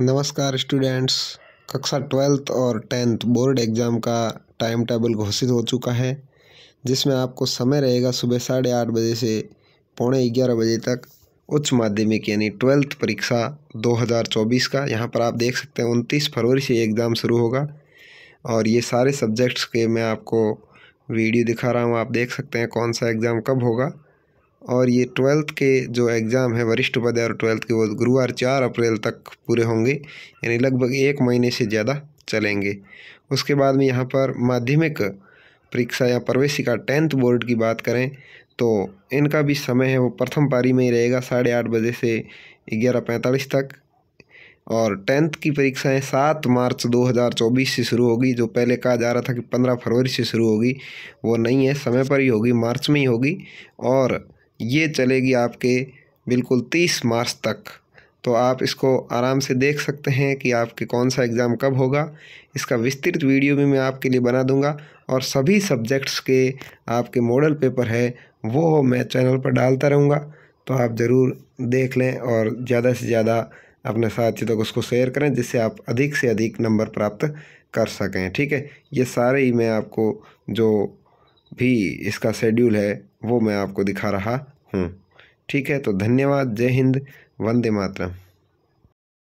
नमस्कार स्टूडेंट्स कक्षा ट्वेल्थ और टेंथ बोर्ड एग्ज़ाम का टाइम टेबल घोषित हो चुका है जिसमें आपको समय रहेगा सुबह साढ़े आठ बजे से पौने ग्यारह बजे तक उच्च माध्यमिक यानी ट्वेल्थ परीक्षा 2024 का यहाँ पर आप देख सकते हैं उनतीस फरवरी से एग्ज़ाम शुरू होगा और ये सारे सब्जेक्ट्स के मैं आपको वीडियो दिखा रहा हूँ आप देख सकते हैं कौन सा एग्ज़ाम कब होगा और ये ट्वेल्थ के जो एग्ज़ाम है वरिष्ठ पद और ट्वेल्थ के वो गुरुवार चार अप्रैल तक पूरे होंगे यानी लगभग एक महीने से ज़्यादा चलेंगे उसके बाद में यहाँ पर माध्यमिक परीक्षा या प्रवेशिका टेंथ बोर्ड की बात करें तो इनका भी समय है वो प्रथम पारी में ही रहेगा साढ़े आठ बजे से ग्यारह पैंतालीस तक और टेंथ की परीक्षाएं सात मार्च 2024 से शुरू होगी जो पहले कहा जा रहा था कि पंद्रह फरवरी से शुरू होगी वो नहीं है समय पर ही होगी मार्च में ही होगी और ये चलेगी आपके बिल्कुल तीस मार्च तक तो आप इसको आराम से देख सकते हैं कि आपके कौन सा एग्ज़ाम कब होगा इसका विस्तृत वीडियो भी मैं आपके लिए बना दूंगा और सभी सब्जेक्ट्स के आपके मॉडल पेपर है वो मैं चैनल पर डालता रहूँगा तो आप ज़रूर देख लें और ज़्यादा से ज़्यादा अपने साथियों तक उसको शेयर करें जिससे आप अधिक से अधिक नंबर प्राप्त कर सकें ठीक है ये सारे ही मैं आपको जो भी इसका शेड्यूल है वो मैं आपको दिखा रहा हूँ ठीक है तो धन्यवाद जय हिंद वंदे मातरम